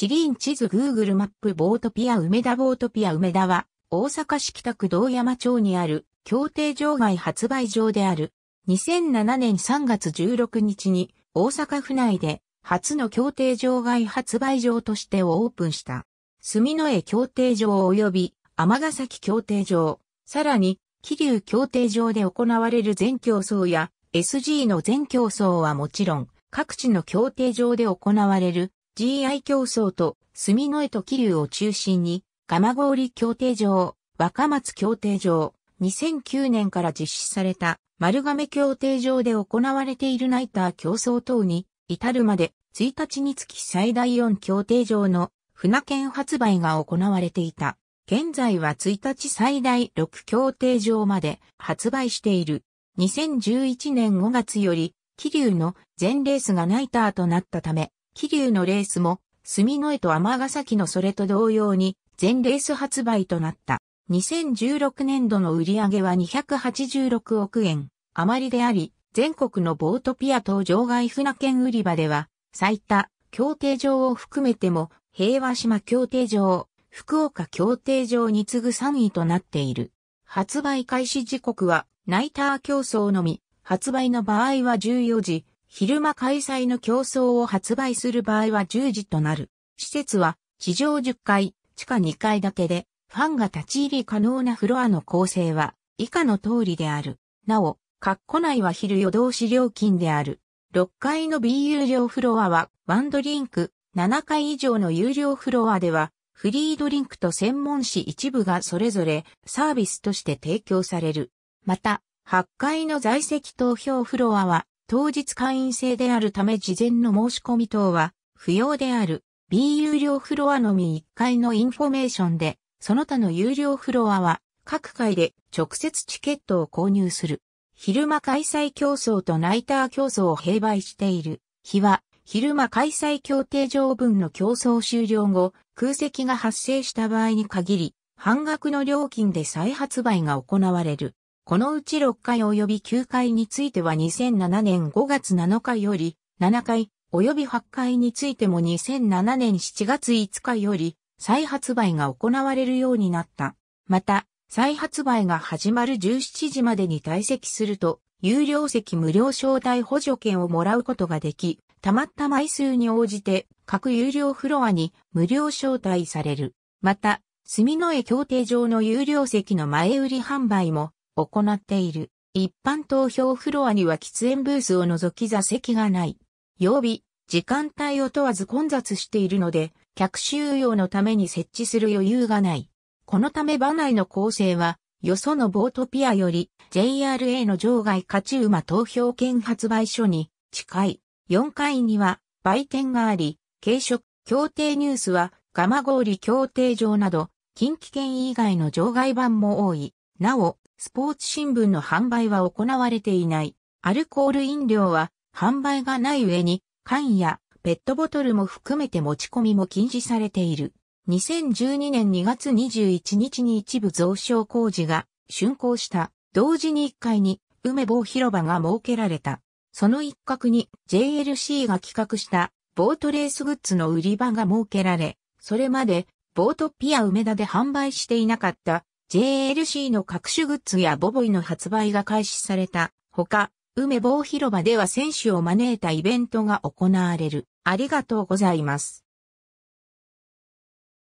地理院地図 Google マップボートピア梅田ボートピア梅田は、大阪市北区道山町にある、協定場外発売場である。2007年3月16日に、大阪府内で、初の協定場外発売場としてオープンした。住之江協定場及び、尼崎協定場、さらに、桐生協定場で行われる全競争や、SG の全競争はもちろん、各地の協定場で行われる GI 競争と住の江と桐生を中心に、蒲郡協定上、若松協定上、2009年から実施された丸亀協定上で行われているナイター競争等に至るまで1日につき最大4協定上の船券発売が行われていた。現在は1日最大6協定上まで発売している。2011年5月より、桐生の全レースがナイターとなったため、気流のレースも、住之江と尼崎のそれと同様に、全レース発売となった。2016年度の売り上げは286億円余りであり、全国のボートピア等場外船券売り場では、最多、協定場を含めても、平和島協定場、福岡協定場に次ぐ3位となっている。発売開始時刻は、ナイター競争のみ、発売の場合は14時、昼間開催の競争を発売する場合は10時となる。施設は地上10階、地下2階だけで、ファンが立ち入り可能なフロアの構成は以下の通りである。なお、括弧内は昼夜通し料金である。6階の B 有料フロアはワンドリンク、7階以上の有料フロアでは、フリードリンクと専門誌一部がそれぞれサービスとして提供される。また、8階の在籍投票フロアは当日会員制であるため事前の申し込み等は不要である。B 有料フロアのみ1階のインフォメーションで、その他の有料フロアは各階で直接チケットを購入する。昼間開催競争とナイター競争を併売している。日は昼間開催協定条文の競争終了後、空席が発生した場合に限り、半額の料金で再発売が行われる。このうち6回及び9回については2007年5月7日より、7回及び8回についても2007年7月5日より、再発売が行われるようになった。また、再発売が始まる17時までに退席すると、有料席無料招待補助券をもらうことができ、溜まった枚数に応じて各有料フロアに無料招待される。また、住の江協定上の有料席の前売り販売も行っている。一般投票フロアには喫煙ブースを除き座席がない。曜日、時間帯を問わず混雑しているので、客収容のために設置する余裕がない。このため場内の構成は、よそのボートピアより JRA の場外勝ち馬投票券発売所に近い。4階には売店があり、軽食、協定ニュースは、蒲郡協定場など、近畿圏以外の場外版も多い。なお、スポーツ新聞の販売は行われていない。アルコール飲料は販売がない上に缶やペットボトルも含めて持ち込みも禁止されている。2012年2月21日に一部増床工事が竣工した。同時に1階に梅坊広場が設けられた。その一角に JLC が企画したボートレースグッズの売り場が設けられ、それまでボートピア梅田で販売していなかった JLC の各種グッズやボボイの発売が開始されたほか、梅棒広場では選手を招いたイベントが行われる。ありがとうございます。